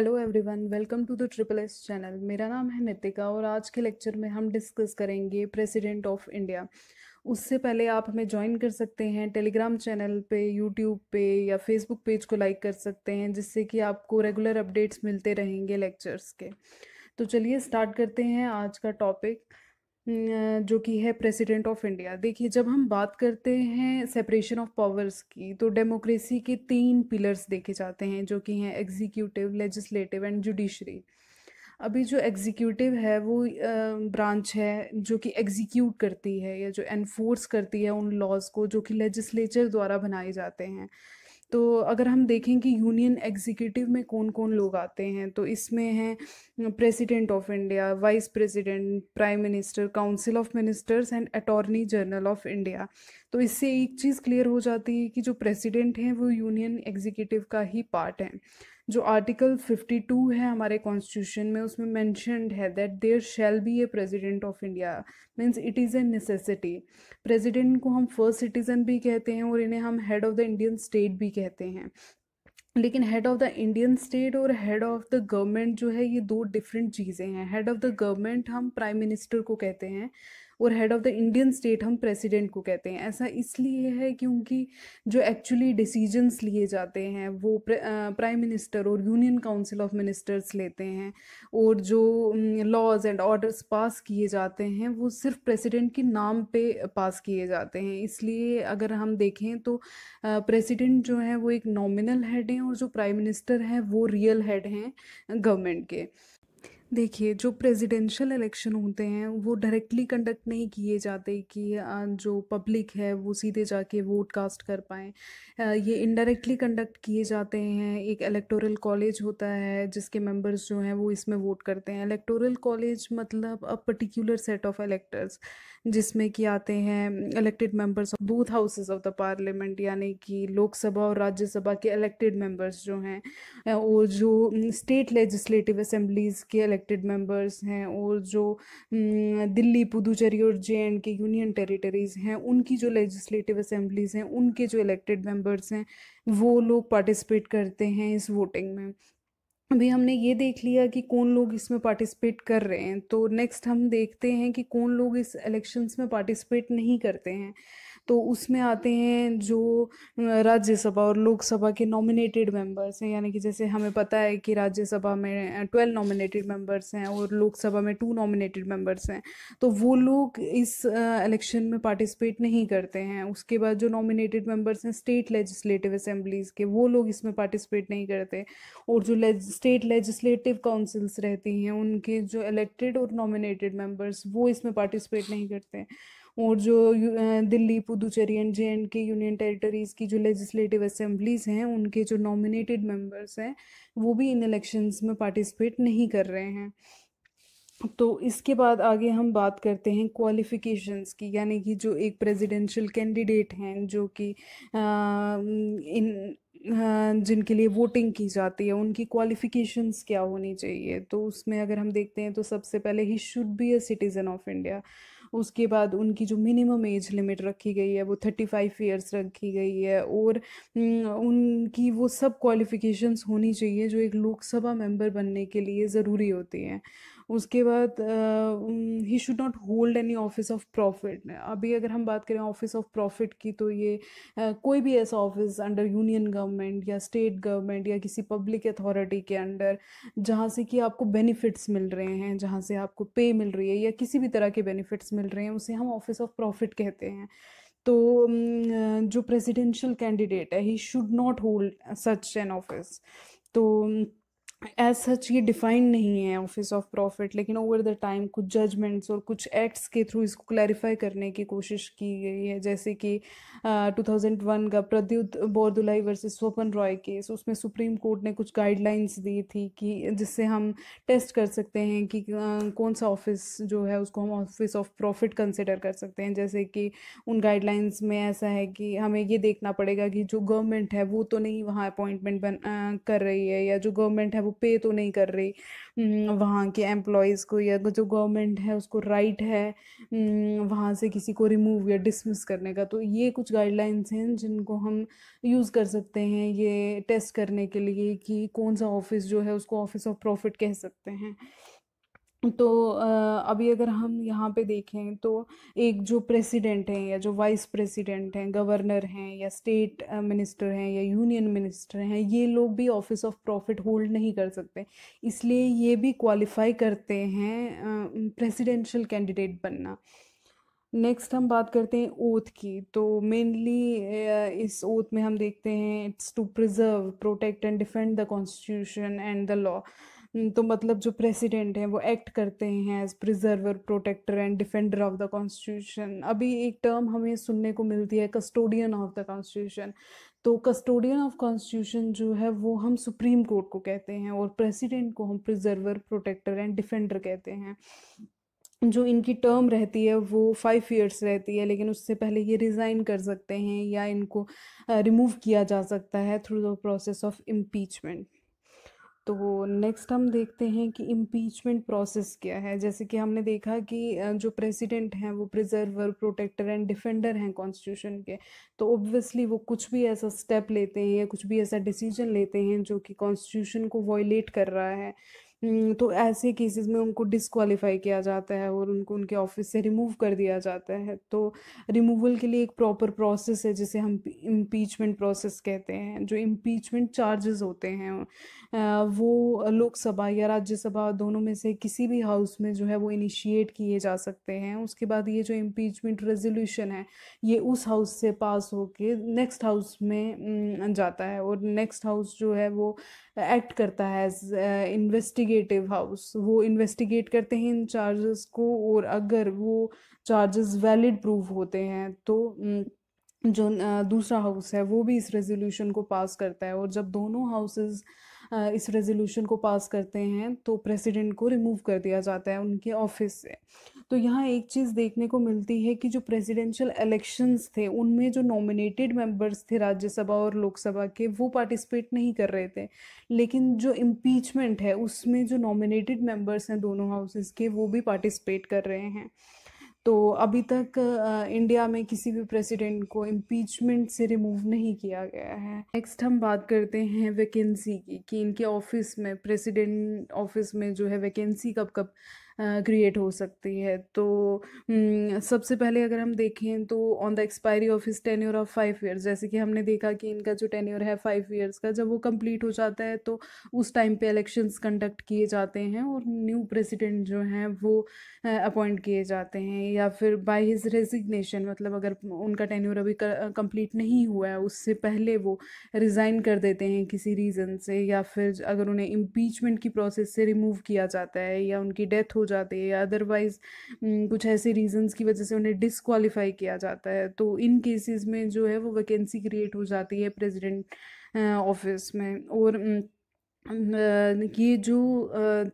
Hello everyone welcome to the triple S channel मेरा नाम है नितिका और आज के लेक्चर में हम डिस्कस करेंगे प्रेसिडेंट ऑफ इंडिया उससे पहले आप हमें ज्वाइन कर सकते हैं टेलीग्राम चैनल पे यूट्यूब पे या फेसबुक पेज को लाइक कर सकते हैं जिससे कि आपको रेगुलर अपडेट्स मिलते रहेंगे लेक्चर्स के तो चलिए स्टार्ट करते हैं आज का टॉपिक जो कि है प्रेसिडेंट ऑफ इंडिया देखिए जब हम बात करते हैं सेपरेशन ऑफ पावर्स की तो डेमोक्रेसी के तीन पिलर्स देखे जाते हैं जो कि हैं एग्जीक्यूटिव लेजिस्लेटिव एंड जुडिशरी अभी जो एग्जीक्यूटिव है वो ब्रांच है जो कि एग्जीक्यूट करती है या जो एनफोर्स करती है उन लॉज को जो कि लेजिस्लेचर द्वारा बनाए जाते हैं तो अगर हम देखें कि यूनियन एग्जीक्यूटिव में कौन कौन लोग आते हैं तो इसमें हैं president of India vice president prime minister council of ministers and attorney general of India तो इससे एक चीज़ क्लियर हो जाती है कि जो प्रेसिडेंट हैं वो यूनियन एग्जीक्यूटिव का ही पार्ट हैं जो आर्टिकल 52 है हमारे कॉन्स्टिट्यूशन में उसमें मैंशनड है that there shall be a president of India means it is a necessity president को हम फर्स्ट सिटीज़न भी कहते हैं और इन्हें हम head of the Indian state भी कहते हैं लेकिन head of the Indian state और हेड ऑफ़ द गवर्नमेंट जो है ये दो डिफरेंट चीज़ें हैं हेड ऑफ़ द गवर्नमेंट हम प्राइम मिनिस्टर को कहते हैं और head of the Indian state हम प्रेसिडेंट को कहते हैं ऐसा इसलिए है क्योंकि जो एक्चुअली डिसीजंस लिए जाते हैं वो प्राइम मिनिस्टर और यूनियन काउंसिल ऑफ मिनिस्टर्स लेते हैं और जो लॉज एंड ऑर्डर्स पास किए जाते हैं वो सिर्फ प्रेसिडेंट के नाम पे पास किए जाते हैं इसलिए अगर हम देखें तो प्रेसिडेंट जो है वो एक नॉमिनल हेड हैं और जो प्राइम मिनिस्टर हैं वो रियल हेड हैं गवर्नमेंट के देखिए जो प्रेसिडेंशियल इलेक्शन होते हैं वो डायरेक्टली कंडक्ट नहीं किए जाते कि जो पब्लिक है वो सीधे जाके वोट कास्ट कर पाएँ ये इनडायरेक्टली कंडक्ट किए जाते हैं एक इलेक्टोरल कॉलेज होता है जिसके मेंबर्स जो हैं वो इसमें वोट करते हैं इलेक्टोरल कॉलेज मतलब a particular set of electors जिसमें कि आते हैं elected members of both houses of the parliament यानी कि लोकसभा और राज्यसभा के इलेक्टेड मेंबर्स जो हैं और जो स्टेट लेजिस्लेटिव असम्बलीज के इलेक्टेड मेंबर्स हैं और जो दिल्ली पुदुचेरी और J and K union territories हैं उनकी जो लेजिस्लेटिव असम्बलीज हैं उनके जो इलेक्टेड मेंबर्स हैं वो लोग पार्टिसिपेट करते हैं इस वोटिंग में अभी हमने ये देख लिया कि कौन लोग इसमें पार्टिसिपेट कर रहे हैं तो नेक्स्ट हम देखते हैं कि कौन लोग इस इलेक्शंस में पार्टिसिपेट नहीं करते हैं तो उसमें आते हैं जो राज्यसभा और लोकसभा के नॉमिनेटेड मेंबर्स हैं यानी कि जैसे हमें पता है कि राज्यसभा में ट्वेल्व नॉमिनेटेड मेंबर्स हैं और लोकसभा में टू नॉमिनेटेड मेंबर्स हैं तो वो लोग इस इलेक्शन में पार्टिसिपेट नहीं करते हैं उसके बाद जो नॉमिनेटेड मेंबर्स हैं स्टेट लेजिस्लेटिव असेंबलीज के वो लोग इसमें पार्टिसिपेट नहीं करते और जो लेज, स्टेट लेजिस्लेटिव काउंसिल्स रहती हैं उनके जो इलेक्टेड और नॉमिनेटेड मेंबर्स वो इसमें पार्टिसिपेट नहीं करते हैं और जो Delhi Puducherry and J and K union territories की जो लेजिस्लेटिव असेंबलीज़ हैं उनके जो नॉमिनेटेड मेंबर्स हैं वो भी इन इलेक्शंस में पार्टिसिपेट नहीं कर रहे हैं तो इसके बाद आगे हम बात करते हैं क्वालिफ़िकेशंस की यानी कि जो एक प्रेसिडेंशियल कैंडिडेट हैं जो कि इन जिनके लिए वोटिंग की जाती है उनकी क्वालिफ़िकेशंस क्या होनी चाहिए तो उसमें अगर हम देखते हैं तो सबसे पहले he should be a citizen of India उसके बाद उनकी जो मिनिमम एज लिमिट रखी गई है वो थर्टी फाइव ईयर्स रखी गई है और उनकी वो सब क्वालिफिकेशंस होनी चाहिए जो एक लोकसभा मेंबर बनने के लिए ज़रूरी होती हैं उसके बाद he should not hold any office of profit अभी अगर हम बात करें ऑफिस ऑफ प्रॉफिट की तो ये uh, कोई भी ऐसा ऑफिस अंडर यूनियन गवर्नमेंट या स्टेट गवर्नमेंट या किसी पब्लिक अथॉरिटी के अंडर जहाँ से कि आपको बेनिफिट्स मिल रहे हैं जहाँ से आपको पे मिल रही है या किसी भी तरह के बेनिफिट्स मिल रहे हैं उसे हम ऑफिस ऑफ प्रॉफिट कहते हैं तो जो प्रेसिडेंशियल कैंडिडेट है he should not hold such an office तो एज सच ये डिफाइंड नहीं है ऑफिस ऑफ प्रॉफिट लेकिन ओवर द टाइम कुछ जजमेंट्स और कुछ एक्ट्स के थ्रू इसको क्लैरिफाई करने की कोशिश की गई है जैसे कि टू थाउजेंड वन का प्रद्युत बोरदुलाई वर्सेस स्वपन रॉय केस उसमें सुप्रीम कोर्ट ने कुछ गाइडलाइंस दी थी कि जिससे हम टेस्ट कर सकते हैं कि uh, कौन सा ऑफिस जो है उसको हम ऑफिस ऑफ प्रॉफिट कंसिडर कर सकते हैं जैसे कि उन गाइडलाइंस में ऐसा है कि हमें ये देखना पड़ेगा कि जो गवर्नमेंट है वो तो नहीं वहाँ अपॉइंटमेंट बन uh, कर रही है या जो गवर्नमेंट है वो पे तो नहीं कर रही हम्म, वहाँ के एम्प्लॉयज़ को या जो गवर्नमेंट है उसको राइट है हम्म, वहाँ से किसी को रिमूव या डिसमिस करने का तो ये कुछ गाइडलाइंस हैं जिनको हम यूज़ कर सकते हैं ये टेस्ट करने के लिए कि कौन सा ऑफिस जो है उसको ऑफिस ऑफ प्रॉफिट कह सकते हैं तो अभी अगर हम यहाँ पे देखें तो एक जो प्रेसिडेंट हैं या जो वाइस प्रेसिडेंट हैं गवर्नर हैं या स्टेट मिनिस्टर हैं या यूनियन मिनिस्टर हैं ये लोग भी ऑफिस ऑफ प्रॉफिट होल्ड नहीं कर सकते इसलिए हम्म। ये भी क्वालिफाई करते हैं प्रेसिडेंशियल कैंडिडेट बनना नेक्स्ट हम बात करते हैं ओथ की तो मेनली इस ओथ में हम देखते हैं it's to preserve protect and defend the constitution and the law तो मतलब जो प्रेसिडेंट हैं वो एक्ट करते हैं as preserver protector and defender of the constitution अभी एक टर्म हमें सुनने को मिलती है कस्टोडियन ऑफ द कॉन्स्टिट्यूशन तो कस्टोडियन ऑफ कॉन्स्टिट्यूशन जो है वो हम सुप्रीम कोर्ट को कहते हैं और प्रेसिडेंट को हम प्रिजर्वर प्रोटेक्टर एंड डिफेंडर कहते हैं जो इनकी टर्म रहती है वो फाइव ईयर्स रहती है लेकिन उससे पहले ये रिज़ाइन कर सकते हैं या इनको रिमूव किया जा सकता है through the process of impeachment तो नेक्स्ट हम देखते हैं कि इम्पीचमेंट प्रोसेस क्या है जैसे कि हमने देखा कि जो प्रेसिडेंट हैं वो प्रिजर्वर प्रोटेक्टर एंड डिफेंडर हैं कॉन्स्टिट्यूशन के तो ऑब्वियसली वो कुछ भी ऐसा स्टेप लेते हैं या कुछ भी ऐसा डिसीजन लेते हैं जो कि कॉन्स्टिट्यूशन को वॉयलेट कर रहा है तो ऐसे केसेस में उनको डिसक्वालीफाई किया जाता है और उनको उनके ऑफिस से रिमूव कर दिया जाता है तो रिमूवल के लिए एक प्रॉपर प्रोसेस है जिसे हम इम्पीचमेंट प्रोसेस कहते हैं जो इम्पीचमेंट चार्जेस होते हैं वो लोकसभा या राज्यसभा दोनों में से किसी भी हाउस में जो है वो इनिशिएट किए जा सकते हैं उसके बाद ये जो इम्पीचमेंट रेजोल्यूशन है ये उस हाउस से पास होके नेक्स्ट हाउस में जाता है और नेक्स्ट हाउस जो है वो एक्ट करता है एज इन्वेस्टिग इन्वेस्टिगेटिव हाउस वो इन्वेस्टिगेट करते हैं इन चार्जेस को और अगर वो चार्जेस वैलिड प्रूव होते हैं तो जो दूसरा हाउस है वो भी इस रेजोल्यूशन को पास करता है और जब दोनों हाउसेज़ इस रेजोल्यूशन को पास करते हैं तो प्रेसिडेंट को रिमूव कर दिया जाता है उनके ऑफिस से तो यहाँ एक चीज़ देखने को मिलती है कि जो प्रेसिडेंशियल इलेक्शंस थे उनमें जो नॉमिनेटेड मेंबर्स थे राज्यसभा और लोकसभा के वो पार्टिसिपेट नहीं कर रहे थे लेकिन जो इम्पीचमेंट है उसमें जो नॉमिनेटेड मेंबर्स हैं दोनों हाउसेस के वो भी पार्टिसिपेट कर रहे हैं तो अभी तक इंडिया में किसी भी प्रेसिडेंट को इम्पीचमेंट से रिमूव नहीं किया गया है नेक्स्ट हम बात करते हैं वैकेंसी की कि इनके ऑफिस में प्रेसिडेंट ऑफिस में जो है वैकेंसी कब कब क्रिएट हो सकती है तो सबसे पहले अगर हम देखें तो ऑन द एक्सपायरी ऑफ इस टेन्योर ऑफ फाइव ईयर्स जैसे कि हमने देखा कि इनका जो टेन्योर है फाइव ईयर्स का जब वो कंप्लीट हो जाता है तो उस टाइम पे इलेक्शंस कंडक्ट किए जाते हैं और न्यू प्रेसिडेंट जो हैं वो अपॉइंट किए जाते हैं या फिर बाय हिज रेजिग्नेशन मतलब अगर उनका टेन्योर अभी कंप्लीट नहीं हुआ है उससे पहले वो रिज़ाइन कर देते हैं किसी रीज़न से या फिर अगर उन्हें इम्पीचमेंट की प्रोसेस से रिमूव किया जाता है या उनकी डेथ हो जाते हैं या अदरवाइज़ कुछ ऐसे रीजंस की वजह से उन्हें डिसक्वालीफाई किया जाता है तो इन केसेस में जो है वो वैकेंसी क्रिएट हो जाती है प्रेजिडेंट ऑफिस में और ये जो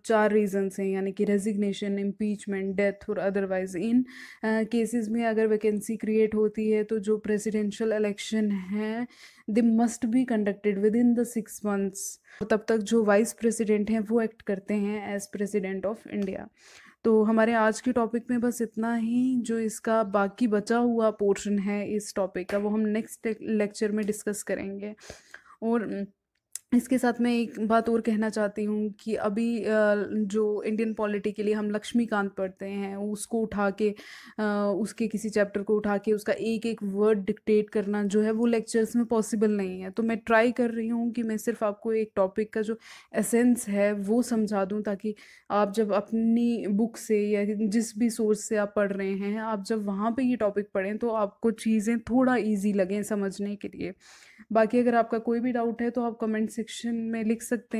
चार रीज़न्स हैं यानी कि रेजिग्नेशन इम्पीचमेंट डेथ और अदरवाइज इन केसेस में अगर वैकेंसी क्रिएट होती है तो जो प्रेसिडेंशियल इलेक्शन है they must be conducted within the six months तब तक जो वाइस प्रेसिडेंट हैं वो एक्ट करते हैं एज प्रेसिडेंट ऑफ इंडिया तो हमारे आज के टॉपिक में बस इतना ही जो इसका बाकी बचा हुआ पोर्शन है इस टॉपिक का वो हम नेक्स्ट लेक्चर में डिस्कस करेंगे और इसके साथ मैं एक बात और कहना चाहती हूँ कि अभी जो इंडियन पॉलिटी के लिए हम लक्ष्मीकांत पढ़ते हैं उसको उठा के उसके किसी चैप्टर को उठा के उसका एक एक वर्ड डिक्टेट करना जो है वो लेक्चर्स में पॉसिबल नहीं है तो मैं ट्राई कर रही हूँ कि मैं सिर्फ आपको एक टॉपिक का जो एसेंस है वो समझा दूँ ताकि आप जब अपनी बुक से या जिस भी सोर्स से आप पढ़ रहे हैं आप जब वहाँ पर ये टॉपिक पढ़ें तो आपको चीज़ें थोड़ा ईजी लगें समझने के लिए बाकी अगर आपका कोई भी डाउट है तो आप कमेंट सेक्शन में लिख सकते हैं